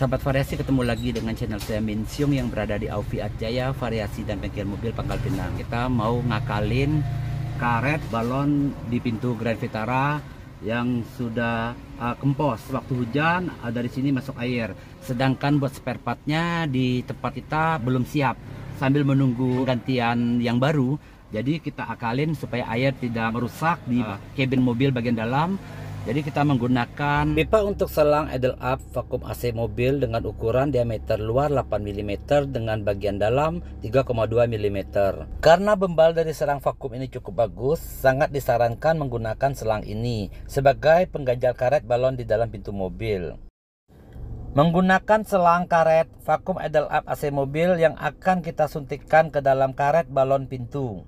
Sahabat Variasi ketemu lagi dengan channel saya Min Siung yang berada di Aufi Jaya Variasi dan Bengkel Mobil Pangkal Pinang. Kita mau ngakalin karet balon di pintu Grand Vitara yang sudah uh, kempos waktu hujan uh, dari sini masuk air. Sedangkan buat spare partnya di tempat kita belum siap sambil menunggu gantian yang baru. Jadi kita akalin supaya air tidak merusak di uh, ah. kabin mobil bagian dalam jadi kita menggunakan pipa untuk selang idle up vakum AC mobil dengan ukuran diameter luar 8 mm dengan bagian dalam 3,2 mm. Karena bembal dari selang vakum ini cukup bagus, sangat disarankan menggunakan selang ini sebagai pengganjal karet balon di dalam pintu mobil. Menggunakan selang karet vakum idle up AC mobil yang akan kita suntikkan ke dalam karet balon pintu.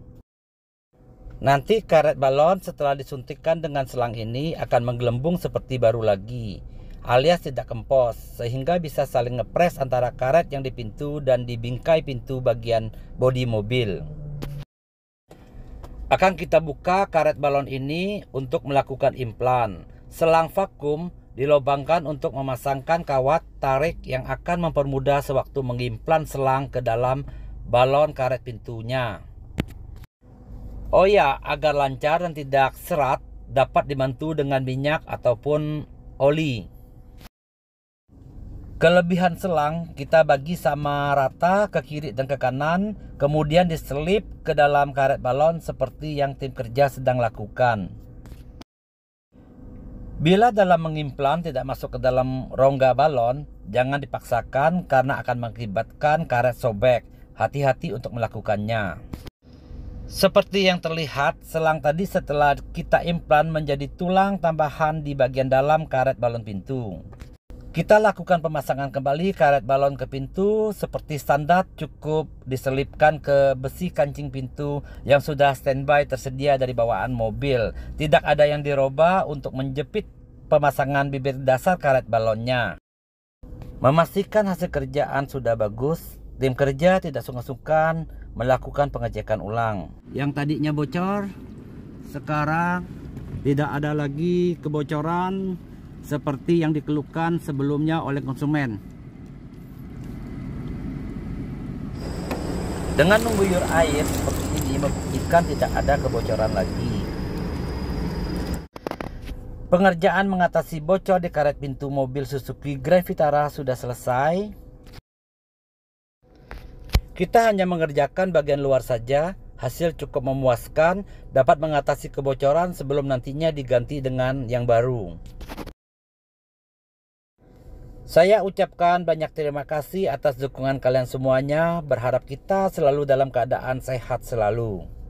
Nanti karet balon setelah disuntikkan dengan selang ini akan menggelembung seperti baru lagi alias tidak kempos sehingga bisa saling ngepres antara karet yang di pintu dan di bingkai pintu bagian bodi mobil. Akan kita buka karet balon ini untuk melakukan implan. Selang vakum dilobangkan untuk memasangkan kawat tarik yang akan mempermudah sewaktu mengimplan selang ke dalam balon karet pintunya. Oh ya, agar lancar dan tidak serat dapat dibantu dengan minyak ataupun oli. Kelebihan selang kita bagi sama rata ke kiri dan ke kanan, kemudian diselip ke dalam karet balon seperti yang tim kerja sedang lakukan. Bila dalam mengimplan tidak masuk ke dalam rongga balon, jangan dipaksakan karena akan mengakibatkan karet sobek. Hati-hati untuk melakukannya. Seperti yang terlihat, selang tadi setelah kita implan menjadi tulang tambahan di bagian dalam karet balon pintu. Kita lakukan pemasangan kembali karet balon ke pintu seperti standar cukup diselipkan ke besi kancing pintu yang sudah standby tersedia dari bawaan mobil. Tidak ada yang diroba untuk menjepit pemasangan bibir dasar karet balonnya. Memastikan hasil kerjaan sudah bagus, Tim kerja tidak sungkan-sungkan melakukan pengecekan ulang. Yang tadinya bocor, sekarang tidak ada lagi kebocoran seperti yang dikeluhkan sebelumnya oleh konsumen. Dengan mengguyur air seperti ini membuktikan tidak ada kebocoran lagi. Pengerjaan mengatasi bocor di karet pintu mobil Suzuki Grand Vitara sudah selesai. Kita hanya mengerjakan bagian luar saja, hasil cukup memuaskan, dapat mengatasi kebocoran sebelum nantinya diganti dengan yang baru. Saya ucapkan banyak terima kasih atas dukungan kalian semuanya. Berharap kita selalu dalam keadaan sehat selalu.